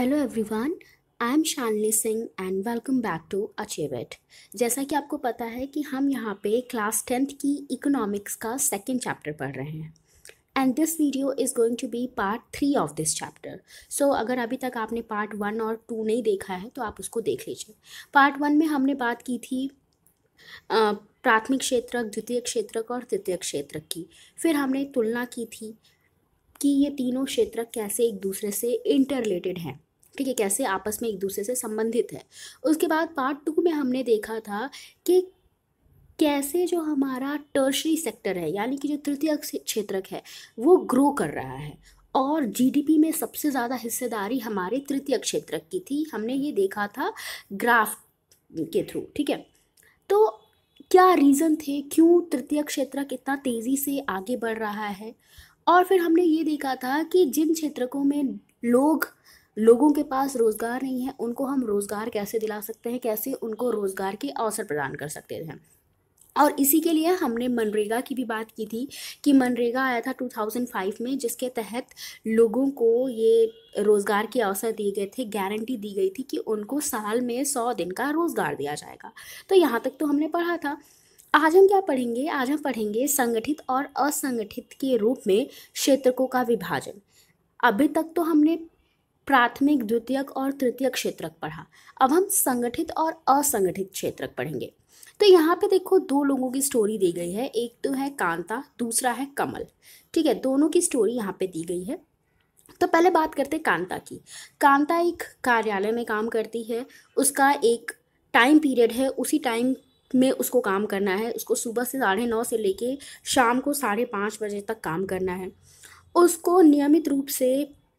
hello everyone I am Shanli Singh and welcome back to Achieve It जैसा कि आपको पता है कि हम यहाँ पे क्लास टेंथ की इकोनॉमिक्स का सेकेंड चैप्टर पढ़ रहे हैं and this video is going to be part three of this chapter so अगर अभी तक आपने पार्ट वन और टू नहीं देखा है तो आप उसको देख लीजिए पार्ट वन में हमने बात की थी प्राथमिक क्षेत्रक द्वितीय क्षेत्रक और तृतीय क्षेत्रक की फिर हमने तुलना की थी कि ये तीनों क्षेत्र कैसे एक दूसरे से इंटरलेटेड हैं ठीक है कैसे आपस में एक दूसरे से संबंधित है उसके बाद पार्ट टू में हमने देखा था कि कैसे जो हमारा टर्शरी सेक्टर है यानी कि जो तृतीय क्षेत्रक है वो ग्रो कर रहा है और जीडीपी में सबसे ज़्यादा हिस्सेदारी हमारे तृतीय क्षेत्रक की थी हमने ये देखा था ग्राफ के थ्रू ठीक है तो क्या रीज़न थे क्यों तृतीय क्षेत्रक इतना तेज़ी से आगे बढ़ रहा है और फिर हमने ये देखा था कि जिन क्षेत्रकों में लोग लोगों के पास रोज़गार नहीं है उनको हम रोज़गार कैसे दिला सकते हैं कैसे उनको रोज़गार के अवसर प्रदान कर सकते हैं और इसी के लिए हमने मनरेगा की भी बात की थी कि मनरेगा आया था 2005 में जिसके तहत लोगों को ये रोज़गार के अवसर दिए गए थे गारंटी दी गई थी कि उनको साल में सौ दिन का रोज़गार दिया जाएगा तो यहाँ तक तो हमने पढ़ा था आज हम क्या पढ़ेंगे आज हम पढ़ेंगे संगठित और असंगठित के रूप में क्षेत्र को का विभाजन अभी तक तो हमने प्राथमिक द्वितीयक और तृतीयक क्षेत्रक पढ़ा अब हम संगठित और असंगठित क्षेत्रक पढ़ेंगे तो यहाँ पे देखो दो लोगों की स्टोरी दी गई है एक तो है कांता दूसरा है कमल ठीक है दोनों की स्टोरी यहाँ पे दी गई है तो पहले बात करते हैं कांता की कांता एक कार्यालय में काम करती है उसका एक टाइम पीरियड है उसी टाइम में उसको काम करना है उसको सुबह से साढ़े नौ से लेके शाम को साढ़े पाँच बजे तक काम करना है उसको नियमित रूप से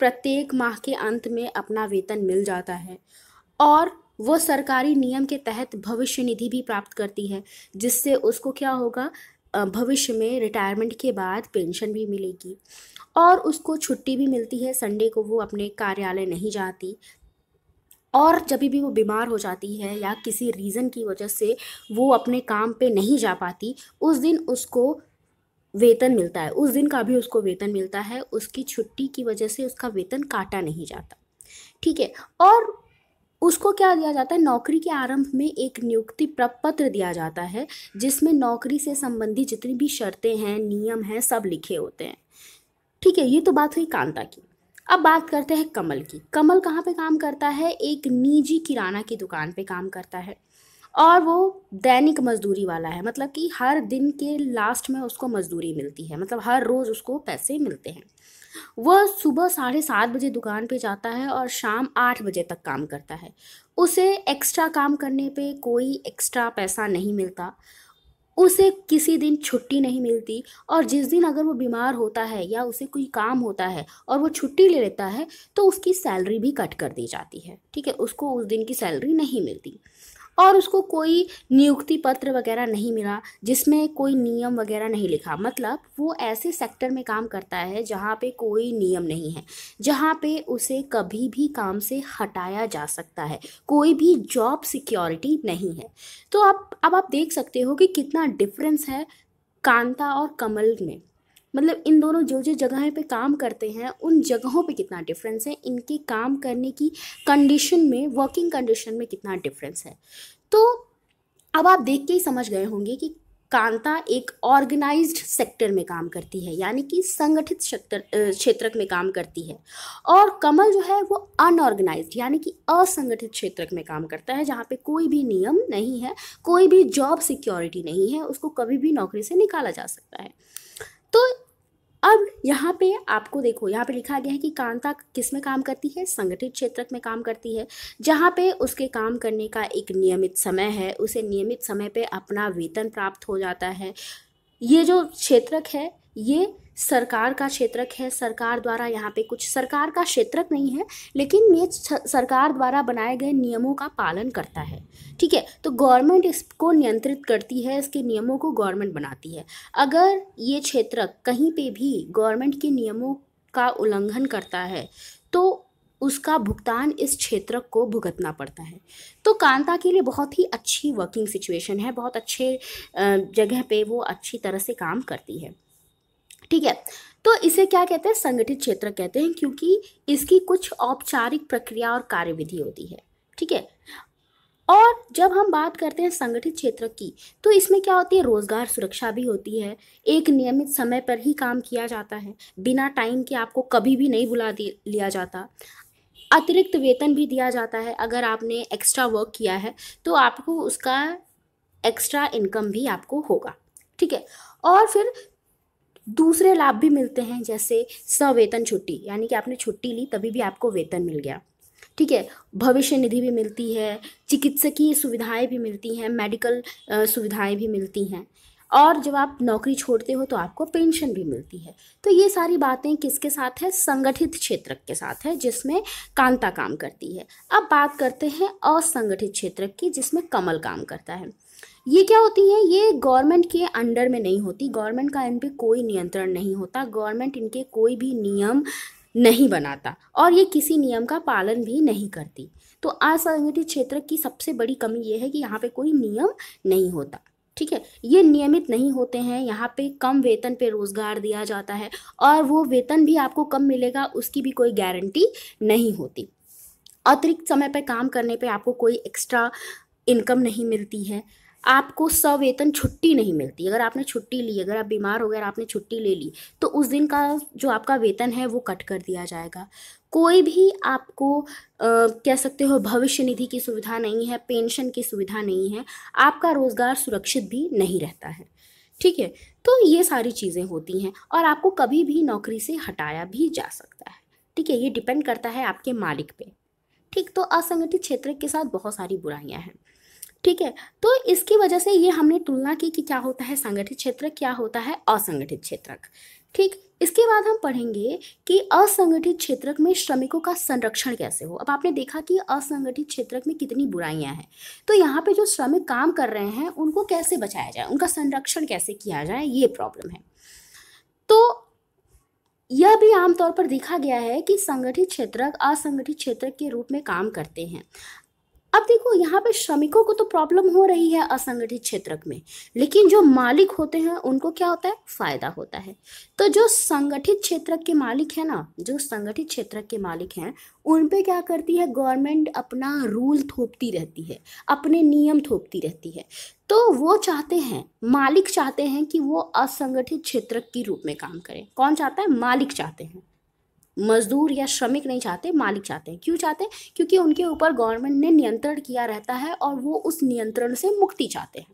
प्रत्येक माह के अंत में अपना वेतन मिल जाता है और वो सरकारी नियम के तहत भविष्य निधि भी प्राप्त करती है जिससे उसको क्या होगा भविष्य में रिटायरमेंट के बाद पेंशन भी मिलेगी और उसको छुट्टी भी मिलती है संडे को वो अपने कार्यालय नहीं जाती और जब भी वो बीमार हो जाती है या किसी रीज़न की वजह से वो अपने काम पे नहीं जा पाती उस दिन उसको वेतन मिलता है उस दिन का भी उसको वेतन मिलता है उसकी छुट्टी की वजह से उसका वेतन काटा नहीं जाता ठीक है और उसको क्या दिया जाता है नौकरी के आरंभ में एक नियुक्ति प्रपत्र दिया जाता है जिसमें नौकरी से संबंधित जितनी भी शर्तें हैं नियम हैं सब लिखे होते हैं ठीक है ये तो बात हुई कांता की अब बात करते हैं कमल की कमल कहाँ पे काम करता है एक निजी किराना की दुकान पे काम करता है और वो दैनिक मजदूरी वाला है मतलब कि हर दिन के लास्ट में उसको मजदूरी मिलती है मतलब हर रोज़ उसको पैसे मिलते हैं वह सुबह साढ़े सात बजे दुकान पे जाता है और शाम आठ बजे तक काम करता है उसे एक्स्ट्रा काम करने पे कोई एक्स्ट्रा पैसा नहीं मिलता उसे किसी दिन छुट्टी नहीं मिलती और जिस दिन अगर वो बीमार होता है या उसे कोई काम होता है और वो छुट्टी ले लेता है तो उसकी सैलरी भी कट कर दी जाती है ठीक है उसको उस दिन की सैलरी नहीं मिलती और उसको कोई नियुक्ति पत्र वगैरह नहीं मिला जिसमें कोई नियम वगैरह नहीं लिखा मतलब वो ऐसे सेक्टर में काम करता है जहाँ पे कोई नियम नहीं है जहाँ पे उसे कभी भी काम से हटाया जा सकता है कोई भी जॉब सिक्योरिटी नहीं है तो आप अब आप देख सकते हो कि कितना डिफरेंस है कांता और कमल में मतलब इन दोनों जो जो जगह पे काम करते हैं उन जगहों पे कितना डिफरेंस है इनके काम करने की कंडीशन में वर्किंग कंडीशन में कितना डिफरेंस है तो अब आप देख के ही समझ गए होंगे कि कांता एक ऑर्गेनाइज्ड सेक्टर में काम करती है यानी कि संगठित सेक्टर क्षेत्र में काम करती है और कमल जो है वो अनऑर्गेनाइज यानी कि असंगठित क्षेत्र में काम करता है जहाँ पे कोई भी नियम नहीं है कोई भी जॉब सिक्योरिटी नहीं है उसको कभी भी नौकरी से निकाला जा सकता है तो अब यहाँ पे आपको देखो यहाँ पे लिखा गया है कि कांता किस में काम करती है संगठित क्षेत्र में काम करती है जहाँ पे उसके काम करने का एक नियमित समय है उसे नियमित समय पे अपना वेतन प्राप्त हो जाता है ये जो क्षेत्रक है ये सरकार का क्षेत्रक है सरकार द्वारा यहाँ पे कुछ सरकार का क्षेत्रक नहीं है लेकिन ये सरकार द्वारा बनाए गए नियमों का पालन करता है ठीक है तो गवर्नमेंट इसको नियंत्रित करती है इसके नियमों को गवर्नमेंट बनाती है अगर ये क्षेत्रक कहीं पे भी गवर्नमेंट के नियमों का उल्लंघन करता है तो उसका भुगतान इस क्षेत्र को भुगतना पड़ता है तो कांता के लिए बहुत ही अच्छी वर्किंग सिचुएशन है बहुत अच्छे जगह पे वो अच्छी तरह से काम करती है ठीक है तो इसे क्या कहते हैं संगठित क्षेत्र कहते हैं क्योंकि इसकी कुछ औपचारिक प्रक्रिया और कार्यविधि होती है ठीक है और जब हम बात करते हैं संगठित क्षेत्र की तो इसमें क्या होती है रोज़गार सुरक्षा भी होती है एक नियमित समय पर ही काम किया जाता है बिना टाइम के आपको कभी भी नहीं बुला लिया जाता अतिरिक्त वेतन भी दिया जाता है अगर आपने एक्स्ट्रा वर्क किया है तो आपको उसका एक्स्ट्रा इनकम भी आपको होगा ठीक है और फिर दूसरे लाभ भी मिलते हैं जैसे सवेतन छुट्टी यानी कि आपने छुट्टी ली तभी भी आपको वेतन मिल गया ठीक है भविष्य निधि भी मिलती है चिकित्सकीय सुविधाएं भी मिलती हैं मेडिकल सुविधाएं भी मिलती हैं और जब आप नौकरी छोड़ते हो तो आपको पेंशन भी मिलती है तो ये सारी बातें किसके साथ है संगठित क्षेत्र के साथ है जिसमें कांता काम करती है अब बात करते हैं असंगठित क्षेत्र की जिसमें कमल काम करता है ये क्या होती है ये गवर्नमेंट के अंडर में नहीं होती गवर्नमेंट का इन पर कोई नियंत्रण नहीं होता गवर्नमेंट इनके कोई भी नियम नहीं बनाता और ये किसी नियम का पालन भी नहीं करती तो असंगठित क्षेत्र की सबसे बड़ी कमी ये है कि यहाँ पे कोई नियम नहीं होता ठीक है ये नियमित नहीं होते हैं यहाँ पे कम वेतन पे रोज़गार दिया जाता है और वो वेतन भी आपको कम मिलेगा उसकी भी कोई गारंटी नहीं होती अतिरिक्त समय पर काम करने पे आपको कोई एक्स्ट्रा इनकम नहीं मिलती है आपको सवेतन छुट्टी नहीं मिलती अगर आपने छुट्टी ली अगर आप बीमार हो गए और आपने छुट्टी ले ली तो उस दिन का जो आपका वेतन है वो कट कर दिया जाएगा कोई भी आपको आ, कह सकते हो भविष्य निधि की सुविधा नहीं है पेंशन की सुविधा नहीं है आपका रोज़गार सुरक्षित भी नहीं रहता है ठीक है तो ये सारी चीज़ें होती हैं और आपको कभी भी नौकरी से हटाया भी जा सकता है ठीक है ये डिपेंड करता है आपके मालिक पे ठीक तो असंगठित क्षेत्र के साथ बहुत सारी बुराइयां हैं ठीक है तो इसकी वजह से ये हमने तुलना की कि क्या होता है संगठित क्षेत्र क्या होता है असंगठित क्षेत्र ठीक इसके बाद हम पढ़ेंगे कि असंगठित क्षेत्र में श्रमिकों का संरक्षण कैसे हो अब आपने देखा कि असंगठित क्षेत्र में कितनी बुराइयां हैं तो यहाँ पे जो श्रमिक काम कर रहे हैं उनको कैसे बचाया जाए उनका संरक्षण कैसे किया जाए ये प्रॉब्लम है तो यह भी आमतौर पर देखा गया है कि संगठित क्षेत्रक असंगठित क्षेत्र के रूप में काम करते हैं अब देखो यहाँ पे श्रमिकों को तो प्रॉब्लम हो रही है असंगठित क्षेत्र में लेकिन जो मालिक होते हैं उनको क्या होता है फायदा होता है तो जो संगठित क्षेत्र के मालिक है ना जो संगठित क्षेत्र के मालिक हैं उन पे क्या करती है गवर्नमेंट अपना रूल थोपती रहती है अपने नियम थोपती रहती है तो वो चाहते हैं मालिक चाहते हैं कि वो असंगठित क्षेत्र के रूप में काम करें कौन चाहता है मालिक चाहते हैं मजदूर या श्रमिक नहीं चाहते मालिक चाहते हैं क्यों चाहते हैं क्योंकि उनके ऊपर गवर्नमेंट ने नियंत्रण किया रहता है और वो उस नियंत्रण से मुक्ति चाहते हैं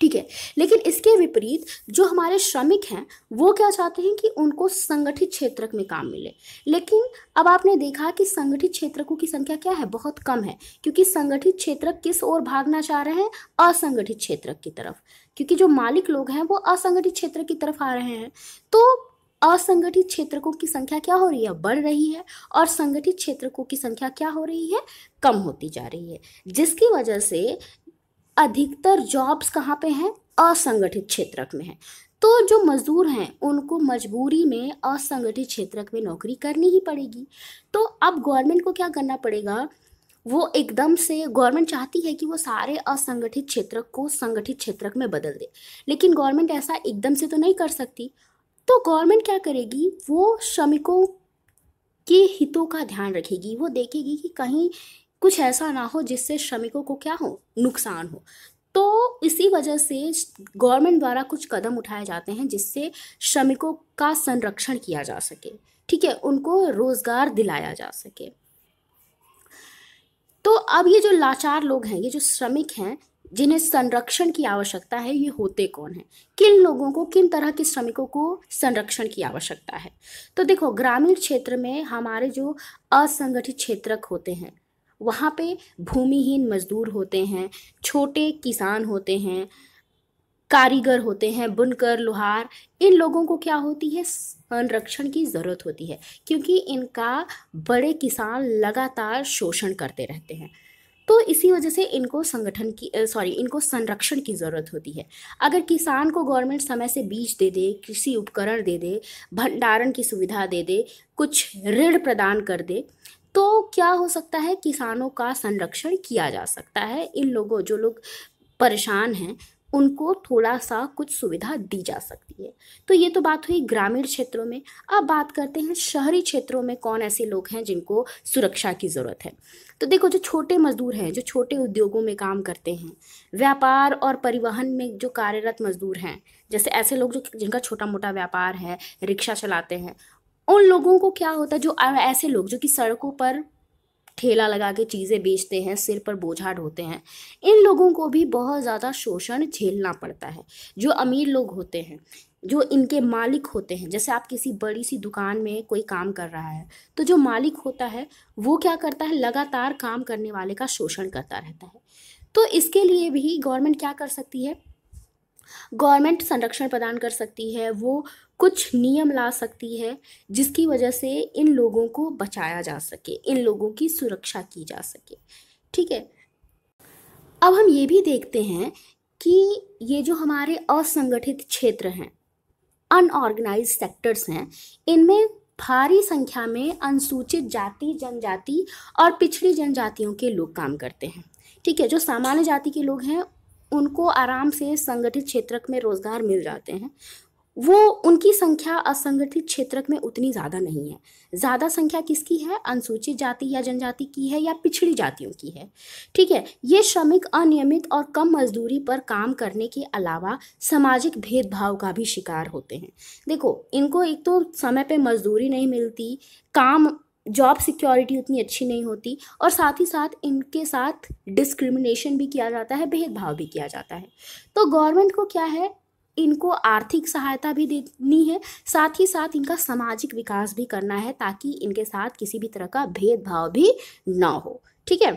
ठीक है लेकिन इसके विपरीत जो हमारे श्रमिक हैं वो क्या चाहते हैं कि उनको संगठित क्षेत्र में काम मिले लेकिन अब आपने देखा कि संगठित क्षेत्रकों की संख्या क्या है बहुत कम है क्योंकि संगठित क्षेत्र किस ओर भागना चाह रहे हैं असंगठित क्षेत्र की तरफ क्योंकि जो मालिक लोग हैं वो असंगठित क्षेत्र की तरफ आ रहे हैं तो असंगठित क्षेत्रकों की संख्या क्या हो रही है बढ़ रही है और संगठित क्षेत्रकों की संख्या क्या हो रही है कम होती जा रही है जिसकी वजह से अधिकतर जॉब्स कहाँ पे हैं असंगठित क्षेत्रक में हैं तो जो मज़दूर हैं उनको मजबूरी में असंगठित क्षेत्रक में नौकरी करनी ही पड़ेगी तो अब गवर्नमेंट को क्या करना पड़ेगा वो एकदम से गवर्नमेंट चाहती है कि वो सारे असंगठित क्षेत्रक को संगठित क्षेत्रक में बदल दे लेकिन गवर्नमेंट ऐसा एकदम से तो नहीं कर सकती तो गवर्नमेंट क्या करेगी वो श्रमिकों के हितों का ध्यान रखेगी वो देखेगी कि कहीं कुछ ऐसा ना हो जिससे श्रमिकों को क्या हो नुकसान हो तो इसी वजह से गवर्नमेंट द्वारा कुछ कदम उठाए जाते हैं जिससे श्रमिकों का संरक्षण किया जा सके ठीक है उनको रोज़गार दिलाया जा सके तो अब ये जो लाचार लोग हैं ये जो श्रमिक हैं जिन्हें संरक्षण की आवश्यकता है ये होते कौन है किन लोगों को किन तरह के श्रमिकों को संरक्षण की आवश्यकता है तो देखो ग्रामीण क्षेत्र में हमारे जो असंगठित क्षेत्रक होते हैं वहाँ पे भूमिहीन मजदूर होते हैं छोटे किसान होते हैं कारीगर होते हैं बुनकर लोहार इन लोगों को क्या होती है संरक्षण की ज़रूरत होती है क्योंकि इनका बड़े किसान लगातार शोषण करते रहते हैं तो इसी वजह से इनको संगठन की सॉरी इनको संरक्षण की ज़रूरत होती है अगर किसान को गवर्नमेंट समय से बीज दे दे कृषि उपकरण दे दे भंडारण की सुविधा दे दे कुछ ऋण प्रदान कर दे तो क्या हो सकता है किसानों का संरक्षण किया जा सकता है इन लोगों जो लोग परेशान हैं उनको थोड़ा सा कुछ सुविधा दी जा सकती है तो ये तो बात हुई ग्रामीण क्षेत्रों में अब बात करते हैं शहरी क्षेत्रों में कौन ऐसे लोग हैं जिनको सुरक्षा की ज़रूरत है तो देखो जो छोटे मजदूर हैं जो छोटे उद्योगों में काम करते हैं व्यापार और परिवहन में जो कार्यरत मजदूर हैं जैसे ऐसे लोग जो जिनका छोटा मोटा व्यापार है रिक्शा चलाते हैं उन लोगों को क्या होता है जो ऐसे लोग जो कि सड़कों पर ठेला लगा के चीज़ें बेचते हैं सिर पर बोझा ढोते हैं इन लोगों को भी बहुत ज़्यादा शोषण झेलना पड़ता है जो अमीर लोग होते हैं जो इनके मालिक होते हैं जैसे आप किसी बड़ी सी दुकान में कोई काम कर रहा है तो जो मालिक होता है वो क्या करता है लगातार काम करने वाले का शोषण करता रहता है तो इसके लिए भी गवर्नमेंट क्या कर सकती है गवर्नमेंट संरक्षण प्रदान कर सकती है वो कुछ नियम ला सकती है जिसकी वजह से इन लोगों को बचाया जा सके इन लोगों की सुरक्षा की जा सके ठीक है अब हम ये भी देखते हैं कि ये जो हमारे असंगठित क्षेत्र हैं अनऑर्गेनाइज सेक्टर्स हैं इनमें भारी संख्या में अनुसूचित जाति जनजाति और पिछड़ी जनजातियों के लोग काम करते हैं ठीक है जो सामान्य जाति के लोग हैं उनको आराम से संगठित क्षेत्र में रोज़गार मिल जाते हैं वो उनकी संख्या असंगठित क्षेत्र में उतनी ज़्यादा नहीं है ज़्यादा संख्या किसकी है अनुसूचित जाति या जनजाति की है या पिछड़ी जातियों की है ठीक है ये श्रमिक अनियमित और कम मजदूरी पर काम करने के अलावा सामाजिक भेदभाव का भी शिकार होते हैं देखो इनको एक तो समय पे मजदूरी नहीं मिलती काम जॉब सिक्योरिटी उतनी अच्छी नहीं होती और साथ ही साथ इनके साथ डिस्क्रिमिनेशन भी किया जाता है भेदभाव भी किया जाता है तो गवर्नमेंट को क्या है इनको आर्थिक सहायता भी देनी है साथ ही साथ इनका सामाजिक विकास भी करना है ताकि इनके साथ किसी भी तरह का भेदभाव भी ना हो ठीक है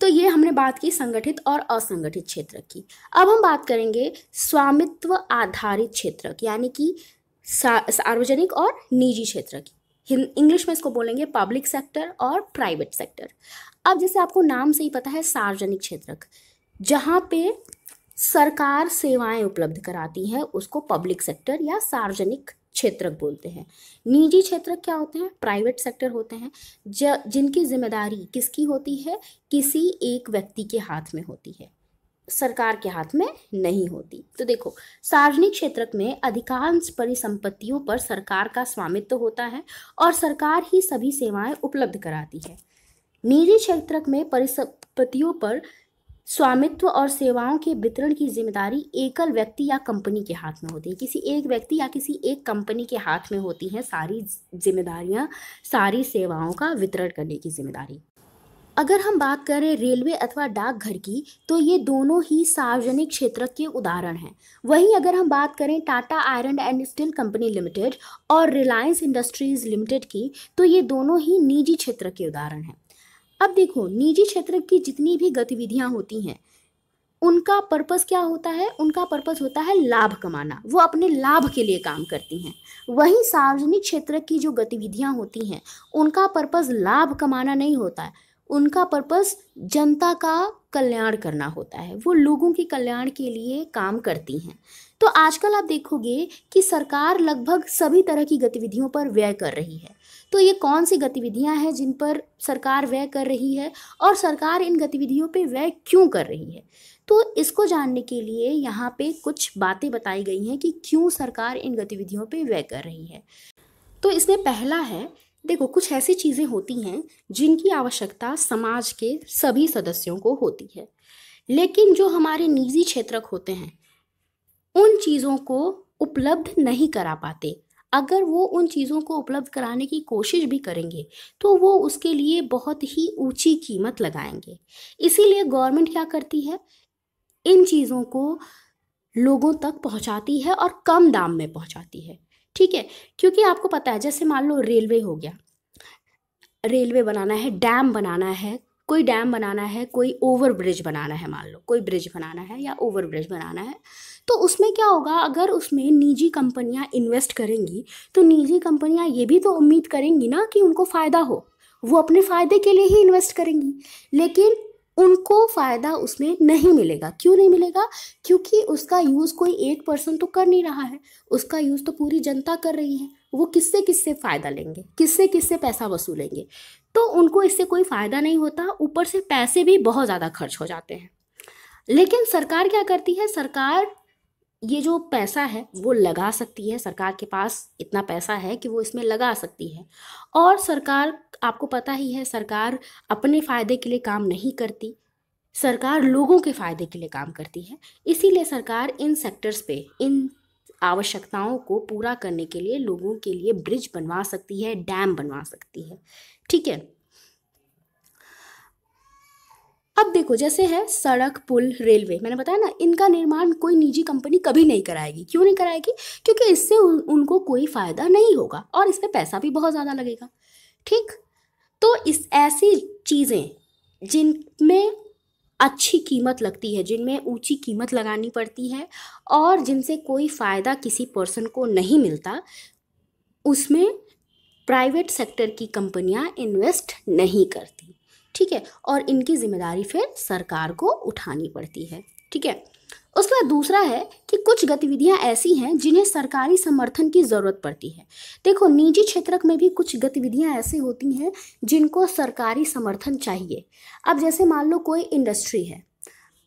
तो ये हमने बात की संगठित और असंगठित क्षेत्र की अब हम बात करेंगे स्वामित्व आधारित क्षेत्र यानी कि सार्वजनिक और निजी क्षेत्र की इंग्लिश में इसको बोलेंगे पब्लिक सेक्टर और प्राइवेट सेक्टर अब जैसे आपको नाम से ही पता है सार्वजनिक क्षेत्र जहाँ पे सरकार सेवाएं उपलब्ध कराती है उसको पब्लिक सेक्टर या सार्वजनिक क्षेत्र बोलते हैं निजी क्षेत्र क्या होते हैं प्राइवेट सेक्टर होते हैं ज जिनकी जिम्मेदारी किसकी होती है किसी एक व्यक्ति के हाथ में होती है सरकार के हाथ में नहीं होती तो देखो सार्वजनिक क्षेत्र में अधिकांश परिसंपत्तियों पर सरकार का स्वामित्व होता है और सरकार ही सभी सेवाएं उपलब्ध कराती है निजी क्षेत्र में परिसंपत्तियों पर स्वामित्व और सेवाओं के वितरण की जिम्मेदारी एकल व्यक्ति या कंपनी के हाथ में होती है किसी एक व्यक्ति या किसी एक कंपनी के हाथ में होती हैं सारी जिम्मेदारियाँ सारी सेवाओं का वितरण करने की जिम्मेदारी अगर हम बात करें रेलवे अथवा डाकघर की तो ये दोनों ही सार्वजनिक क्षेत्र के उदाहरण हैं वहीं अगर हम बात करें Tata Iron and Steel Company Limited और रिलायंस इंडस्ट्रीज लिमिटेड की तो ये दोनों ही निजी क्षेत्र के उदाहरण हैं अब देखो निजी क्षेत्र की जितनी भी गतिविधियां होती हैं उनका पर्पस क्या होता है उनका पर्पस होता है लाभ कमाना वो अपने लाभ के लिए काम करती हैं वहीं सार्वजनिक क्षेत्र की जो गतिविधियां होती हैं उनका पर्पस लाभ कमाना नहीं होता है उनका पर्पस जनता का कल्याण करना होता है वो लोगों के कल्याण के लिए काम करती हैं तो आजकल आप देखोगे कि सरकार लगभग सभी तरह की गतिविधियों पर व्यय कर रही है तो ये कौन सी गतिविधियां हैं जिन पर सरकार व्यय कर रही है और सरकार इन गतिविधियों पे व्यय क्यों कर रही है तो इसको जानने के लिए यहाँ पे कुछ बातें बताई गई हैं कि क्यों सरकार इन गतिविधियों पे व्यय कर रही है तो इसमें पहला है देखो कुछ ऐसी चीज़ें होती हैं जिनकी आवश्यकता समाज के सभी सदस्यों को होती है लेकिन जो हमारे निजी क्षेत्रक होते हैं उन चीज़ों को उपलब्ध नहीं करा पाते अगर वो उन चीज़ों को उपलब्ध कराने की कोशिश भी करेंगे तो वो उसके लिए बहुत ही ऊंची कीमत लगाएंगे इसीलिए गवर्नमेंट क्या करती है इन चीज़ों को लोगों तक पहुंचाती है और कम दाम में पहुंचाती है ठीक है क्योंकि आपको पता है जैसे मान लो रेलवे हो गया रेलवे बनाना है डैम बनाना है कोई डैम बनाना है कोई ओवर ब्रिज बनाना है मान लो कोई ब्रिज बनाना है या ओवर ब्रिज बनाना है तो उसमें क्या होगा अगर उसमें निजी कंपनियां इन्वेस्ट करेंगी तो निजी कंपनियां ये भी तो उम्मीद करेंगी ना कि उनको फ़ायदा हो वो अपने फ़ायदे के लिए ही इन्वेस्ट करेंगी लेकिन उनको फ़ायदा उसमें नहीं मिलेगा क्यों नहीं मिलेगा क्योंकि उसका यूज़ कोई एक पर्सन तो कर नहीं रहा है उसका यूज़ तो पूरी जनता कर रही है वो किससे किससे फ़ायदा लेंगे किससे किससे पैसा वसूलेंगे तो उनको इससे कोई फ़ायदा नहीं होता ऊपर से पैसे भी बहुत ज़्यादा खर्च हो जाते हैं लेकिन सरकार क्या करती है सरकार ये जो पैसा है वो लगा सकती है सरकार के पास इतना पैसा है कि वो इसमें लगा सकती है और सरकार आपको पता ही है सरकार अपने फ़ायदे के लिए काम नहीं करती सरकार लोगों के फ़ायदे के लिए काम करती है इसीलिए सरकार इन सेक्टर्स पे इन आवश्यकताओं को पूरा करने के लिए लोगों के लिए ब्रिज बनवा सकती है डैम बनवा सकती है ठीक है अब देखो जैसे है सड़क पुल रेलवे मैंने बताया ना इनका निर्माण कोई निजी कंपनी कभी नहीं कराएगी क्यों नहीं कराएगी क्योंकि इससे उन, उनको कोई फ़ायदा नहीं होगा और इस पर पैसा भी बहुत ज़्यादा लगेगा ठीक तो इस ऐसी चीज़ें जिनमें अच्छी कीमत लगती है जिनमें ऊंची कीमत लगानी पड़ती है और जिनसे कोई फ़ायदा किसी पर्सन को नहीं मिलता उसमें प्राइवेट सेक्टर की कंपनियां इन्वेस्ट नहीं करती ठीक है और इनकी जिम्मेदारी फिर सरकार को उठानी पड़ती है ठीक है उसके बाद दूसरा है कि कुछ गतिविधियां ऐसी हैं जिन्हें सरकारी समर्थन की ज़रूरत पड़ती है देखो निजी क्षेत्र में भी कुछ गतिविधियां ऐसी होती हैं जिनको सरकारी समर्थन चाहिए अब जैसे मान लो कोई इंडस्ट्री है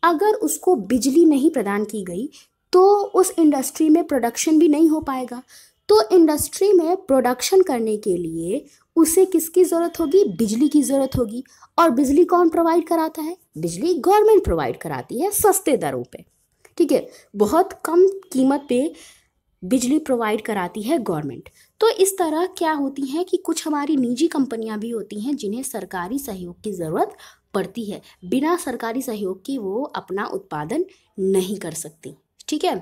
अगर उसको बिजली नहीं प्रदान की गई तो उस इंडस्ट्री में प्रोडक्शन भी नहीं हो पाएगा तो इंडस्ट्री में प्रोडक्शन करने के लिए उसे किसकी ज़रूरत होगी बिजली की ज़रूरत होगी और बिजली कौन प्रोवाइड कराता है बिजली गवर्नमेंट प्रोवाइड कराती है सस्ते दरों पे ठीक है बहुत कम कीमत पे बिजली प्रोवाइड कराती है गवर्नमेंट तो इस तरह क्या होती है कि कुछ हमारी निजी कंपनियां भी होती हैं जिन्हें सरकारी सहयोग की ज़रूरत पड़ती है बिना सरकारी सहयोग के वो अपना उत्पादन नहीं कर सकती ठीक है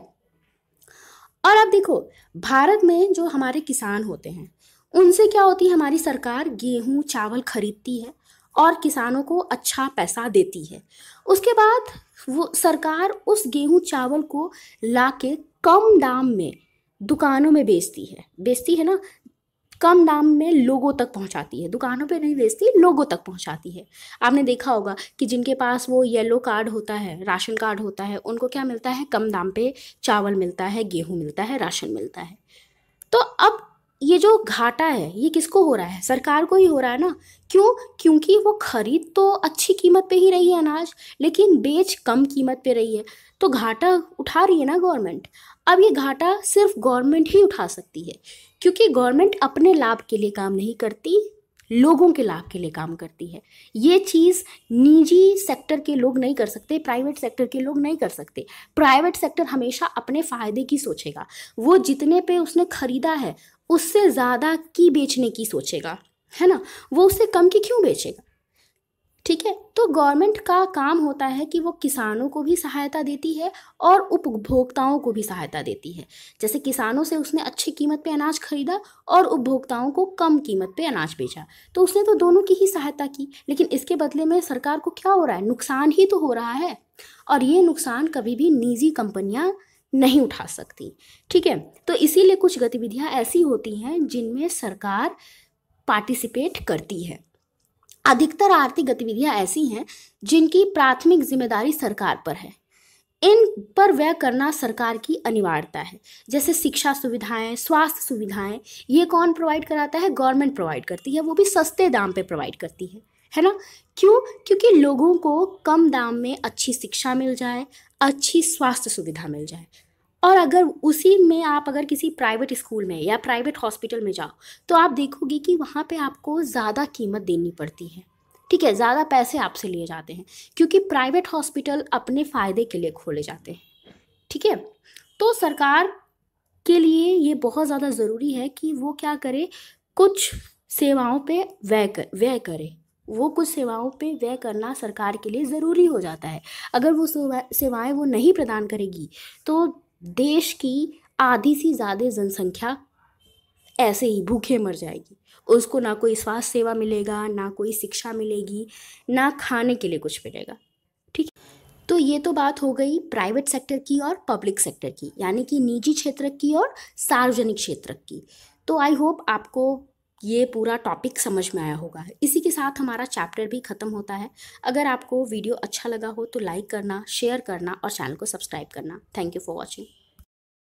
और अब देखो भारत में जो हमारे किसान होते हैं उनसे क्या होती है हमारी सरकार गेहूँ चावल खरीदती है और किसानों को अच्छा पैसा देती है उसके बाद वो सरकार उस गेहूँ चावल को ला के कम दाम में दुकानों में बेचती है बेचती है ना कम दाम में लोगों तक पहुंचाती है दुकानों पे नहीं बेचती लोगों तक पहुंचाती है आपने देखा होगा कि जिनके पास वो येलो कार्ड होता है राशन कार्ड होता है उनको क्या मिलता है कम दाम पे चावल मिलता है गेहूँ मिलता है राशन मिलता है तो अब ये जो घाटा है ये किसको हो रहा है सरकार को ही हो रहा है ना क्यों क्योंकि वो खरीद तो अच्छी कीमत पे ही रही है अनाज लेकिन बेच कम कीमत पे रही है तो घाटा उठा रही है ना गवर्नमेंट अब ये घाटा सिर्फ गवर्नमेंट ही उठा सकती है क्योंकि गवर्नमेंट अपने लाभ के लिए काम नहीं करती लोगों के लाभ के लिए काम करती है ये चीज़ निजी सेक्टर के लोग नहीं कर सकते प्राइवेट सेक्टर के लोग नहीं कर सकते प्राइवेट सेक्टर हमेशा अपने फ़ायदे की सोचेगा वो जितने पे उसने ख़रीदा है उससे ज़्यादा की बेचने की सोचेगा है ना वो उससे कम की क्यों बेचेगा ठीक है तो गवर्नमेंट का काम होता है कि वो किसानों को भी सहायता देती है और उपभोक्ताओं को भी सहायता देती है जैसे किसानों से उसने अच्छी कीमत पे अनाज खरीदा और उपभोक्ताओं को कम कीमत पे अनाज बेचा तो उसने तो दोनों की ही सहायता की लेकिन इसके बदले में सरकार को क्या हो रहा है नुकसान ही तो हो रहा है और ये नुकसान कभी भी निजी कंपनियाँ नहीं उठा सकती ठीक है तो इसीलिए कुछ गतिविधियां ऐसी होती हैं जिनमें सरकार पार्टिसिपेट करती है अधिकतर आर्थिक गतिविधियां ऐसी हैं जिनकी प्राथमिक जिम्मेदारी सरकार पर है इन पर व्यय करना सरकार की अनिवार्यता है जैसे शिक्षा सुविधाएं स्वास्थ्य सुविधाएं ये कौन प्रोवाइड कराता है गवर्नमेंट प्रोवाइड करती है वो भी सस्ते दाम पे प्रोवाइड करती है है ना क्यों क्योंकि लोगों को कम दाम में अच्छी शिक्षा मिल जाए अच्छी स्वास्थ्य सुविधा मिल जाए और अगर उसी में आप अगर किसी प्राइवेट स्कूल में या प्राइवेट हॉस्पिटल में जाओ तो आप देखोगे कि वहाँ पे आपको ज़्यादा कीमत देनी पड़ती है ठीक है ज़्यादा पैसे आपसे लिए जाते हैं क्योंकि प्राइवेट हॉस्पिटल अपने फ़ायदे के लिए खोले जाते हैं ठीक है तो सरकार के लिए ये बहुत ज़्यादा ज़रूरी है कि वो क्या करे कुछ सेवाओं पे व्यय कर व्यय करे वो कुछ सेवाओं पे व्यय करना सरकार के लिए ज़रूरी हो जाता है अगर वो सेवाएं वो नहीं प्रदान करेगी तो देश की आधी सी ज़्यादा जनसंख्या ऐसे ही भूखे मर जाएगी उसको ना कोई स्वास्थ्य सेवा मिलेगा ना कोई शिक्षा मिलेगी ना खाने के लिए कुछ मिलेगा ठीक है तो ये तो बात हो गई प्राइवेट सेक्टर की और पब्लिक सेक्टर की यानी कि निजी क्षेत्र की और सार्वजनिक क्षेत्र की तो आई होप आपको ये पूरा टॉपिक समझ में आया होगा इसी के साथ हमारा चैप्टर भी ख़त्म होता है अगर आपको वीडियो अच्छा लगा हो तो लाइक करना शेयर करना और चैनल को सब्सक्राइब करना थैंक यू फॉर वॉचिंग